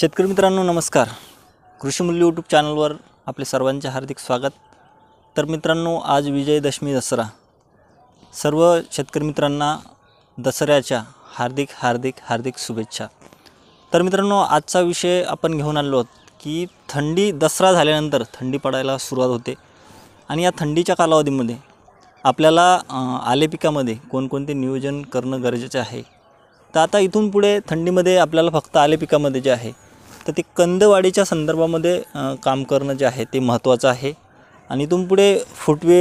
शेतकरी मित्रांनो नमस्कार कृषी मूल्य यूट्यूब चॅनलवर आपले सर्वांचे हार्दिक स्वागत तर मित्रांनो आज विजयदशमी दसरा सर्व शेतकरी मित्रांना दसऱ्याच्या हार्दिक हार्दिक हार्दिक शुभेच्छा तर मित्रांनो आजचा विषय आपण घेऊन आलो आहोत की थंडी दसरा झाल्यानंतर थंडी पडायला सुरुवात होते आणि या थंडीच्या कालावधीमध्ये आपल्याला आले पिकामध्ये कोणकोणते नियोजन करणं गरजेचे आहे तर आता इथून पुढे थंडीमध्ये आपल्याला फक्त आले पिकामध्ये जे आहे तर ते कंदवाडीच्या संदर्भामध्ये काम करणं जे आहे ते महत्त्वाचं आहे आणि इथून पुढे फुटवे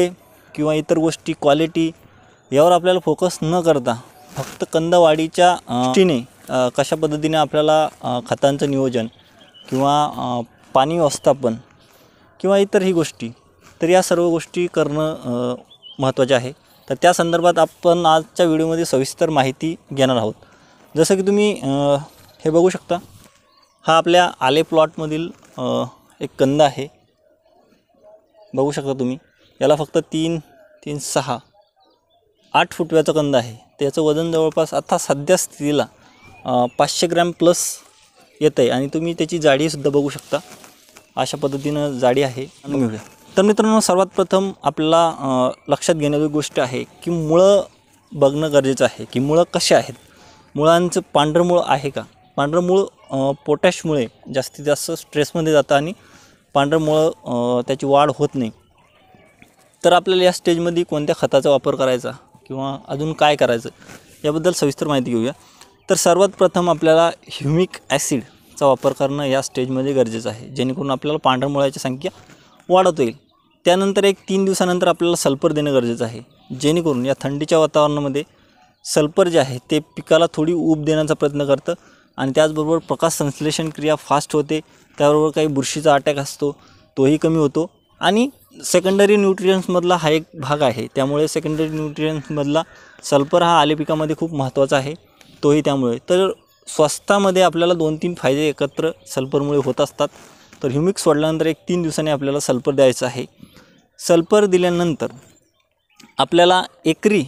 किंवा इतर गोष्टी क्वालिटी यावर आपल्याला फोकस न करता फक्त कंदवाडीच्या दृष्टीने कशा पद्धतीने आपल्याला खतांचं नियोजन किंवा पाणी व्यवस्थापन किंवा इतर ही गोष्टी तर या सर्व गोष्टी करणं महत्त्वाचे आहे तर त्या संदर्भात आपण आजच्या व्हिडिओमध्ये सविस्तर माहिती घेणार आहोत जसं की तुम्ही हे बघू शकता हा आपल्या आले प्लॉटमधील एक कंद आहे बघू शकता तुम्ही याला फक्त तीन तीन सहा आठ फुटव्याचा कंद आहे त्याचं वजन जवळपास आता सध्या स्थितीला पाचशे ग्रॅम प्लस येत आहे आणि तुम्ही त्याची जाडीसुद्धा बघू शकता अशा पद्धतीनं जाडी आहे तर मित्रांनो सर्वात प्रथम आपल्याला लक्षात घेण्याची गोष्ट आहे की मुळं बघणं गरजेचं आहे की मुळं कसे आहेत मुळांचं पांढरं मूळ आहे का पांढरं मूळ पोटॅशमुळे जास्तीत जास्त स्ट्रेसमध्ये जातं आणि पांढरमुळं त्याची वाढ होत नाही तर आपल्याला या स्टेजमध्ये कोणत्या खताचा वापर करायचा किंवा अजून काय करायचं याबद्दल सविस्तर माहिती घेऊया तर सर्वात प्रथम आपल्याला ह्युमिक ॲसिडचा वापर करणं या स्टेजमध्ये गरजेचं आहे जेणेकरून आपल्याला पांढरमुळ्याची संख्या वाढत होईल त्यानंतर एक तीन दिवसानंतर आपल्याला सल्फर देणं गरजेचं आहे जेणेकरून या थंडीच्या वातावरणामध्ये सल्फर जे आहे ते पिकाला थोडी ऊब देण्याचा प्रयत्न करतं आणि त्याचबरोबर प्रकाश संश्लेषण क्रिया फास्ट होते त्याबरोबर काही बुरशीचा अटॅक असतो तोही कमी होतो आणि सेकंडरी न्यूट्रियन्समधला हा एक भाग आहे त्यामुळे सेकंडरी न्यूट्रियन्समधला सल्फर हा आलेपिकामध्ये खूप महत्त्वाचा आहे तोही त्यामुळे तर स्वस्तामध्ये आपल्याला दोन तीन फायदे एकत्र सल्फरमुळे होत असतात तर ह्युमिक सोडल्यानंतर एक तीन दिवसांनी आपल्याला सल्फर द्यायचं आहे सल्फर दिल्यानंतर आपल्याला एकरी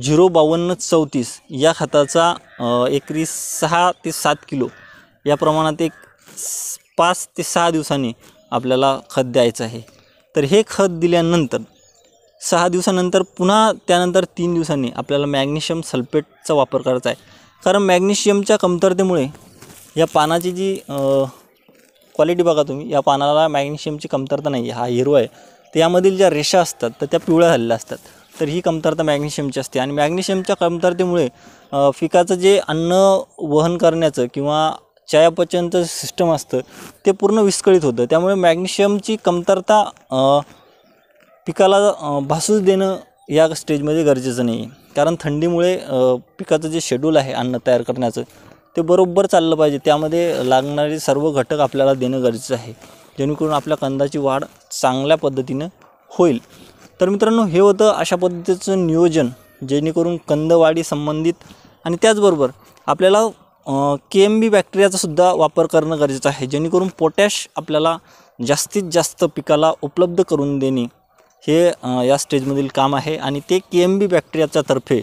झिरो बावन्न चौतीस या खताचा एकरी सहा ते सात किलो या प्रमाणात एक पाच ते सहा दिवसांनी आपल्याला खत द्यायचं आहे तर हे खत दिल्यानंतर सहा दिवसानंतर पुन्हा त्यानंतर तीन दिवसांनी आपल्याला मॅग्नेशियम सल्फेटचा वापर करायचा आहे कारण मॅग्नेशियमच्या कमतरतेमुळे या पानाची जी क्वालिटी बघा तुम्ही या पानाला मॅग्नेशियमची कमतरता नाही हा हिरो आहे तर यामधील ज्या रेषा असतात तर त्या पिवळ्या झालेल्या असतात तर ही कमतरता मॅग्नेशियमची असते आणि मॅग्नेशियमच्या कमतरतेमुळे पिकाचं जे अन्न वहन करण्याचं किंवा चयापचनचं सिस्टम असतं ते पूर्ण विस्कळीत होतं त्यामुळे मॅग्नेशियमची कमतरता पिकाला भासूच देणं या स्टेजमध्ये गरजेचं नाही कारण थंडीमुळे पिकाचं जे शेड्यूल आहे अन्न तयार करण्याचं ते बरोबर चाललं पाहिजे त्यामध्ये लागणारे सर्व घटक आपल्याला देणं गरजेचं आहे जेणेकरून आपल्या कंदाची वाढ चांगल्या पद्धतीनं होईल तर मित्रांनो हे होतं अशा पद्धतीचं नियोजन जेणेकरून कंदवाडी संबंधित आणि त्याचबरोबर आपल्याला के एम बी बॅक्टेरियाचासुद्धा वापर करणं गरजेचं आहे जेणेकरून पोटॅश आपल्याला जास्तीत जास्त पिकाला उपलब्ध करून देणे हे या स्टेजमधील काम आहे आणि ते के एम बी बॅक्टेरियाच्या तर्फे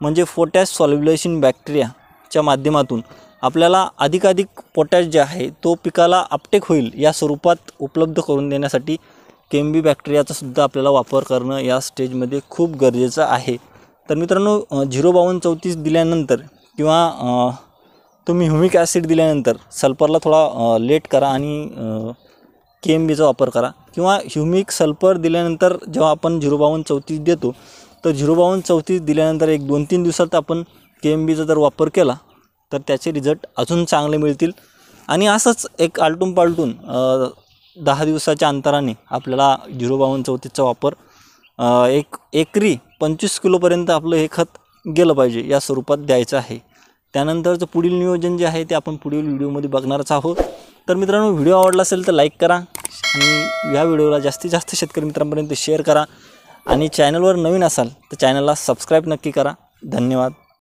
म्हणजे पोटॅश सॉल्युलेशन बॅक्टेरियाच्या माध्यमातून आपल्याला अधिकाधिक पोटॅश जे आहे तो पिकाला अपटेक होईल या स्वरूपात उपलब्ध करून देण्यासाठी केम्बी बॅक्टेरियाचासुद्धा आपल्याला वापर करणं या स्टेजमध्ये खूप गरजेचं आहे तर मित्रांनो झिरो बावन्न चौतीस दिल्यानंतर किंवा तुम्ही ह्युमिक ॲसिड दिल्यानंतर सल्फरला थोडा लेट करा आणि के एम बीचा वापर करा किंवा ह्युमिक सल्फर दिल्यानंतर जेव्हा आपण झिरो बावन्न चौतीस देतो तर झिरो बावन्न चौतीस दिल्यानंतर एक दोन तीन दिवसात आपण के एम बीचा जर वापर केला तर त्याचे रिझल्ट अजून चांगले मिळतील आणि असंच एक आलटून पालटून दहा दिवसाच्या अंतराने आपल्याला झिरो बावन चौतीसचा वापर एक एकरी पंचवीस किलोपर्यंत आपलं हे खत गेलं पाहिजे या स्वरूपात द्यायचं आहे त्यानंतरचं पुढील नियोजन जे आहे ते आपण पुढील व्हिडिओमध्ये बघणारच आहोत तर मित्रांनो व्हिडिओ आवडला असेल तर लाईक करा आणि या व्हिडिओला जास्तीत जास्त शेतकरी मित्रांपर्यंत शेअर करा आणि चॅनलवर नवीन असाल तर चॅनलला सबस्क्राईब नक्की करा धन्यवाद